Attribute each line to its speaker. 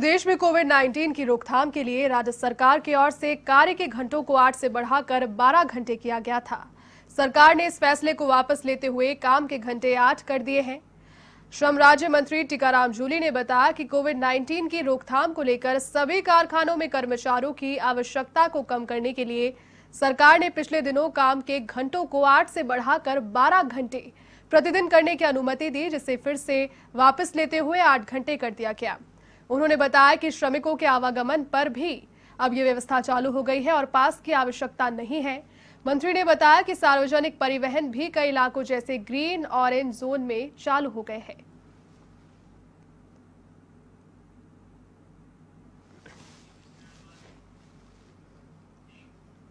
Speaker 1: प्रदेश में कोविड 19 की रोकथाम के लिए राज्य सरकार की ओर से कार्य के घंटों को आठ से बढ़ाकर 12 घंटे किया गया था सरकार ने इस फैसले को वापस लेते हुए काम के घंटे आठ कर दिए हैं श्रम राज्य मंत्री टीकाराम जूली ने बताया कि कोविड 19 की रोकथाम को लेकर सभी कारखानों में कर्मचारियों की आवश्यकता को कम करने के लिए सरकार ने पिछले दिनों काम के घंटों को आठ से बढ़ाकर बारह घंटे प्रतिदिन करने की अनुमति दी जिसे फिर से वापस लेते हुए आठ घंटे कर दिया गया उन्होंने बताया कि श्रमिकों के आवागमन पर भी अब ये व्यवस्था चालू हो गई है और पास की आवश्यकता नहीं है मंत्री ने बताया कि सार्वजनिक परिवहन भी कई इलाकों जैसे ग्रीन ऑरेंज जोन में चालू हो गए हैं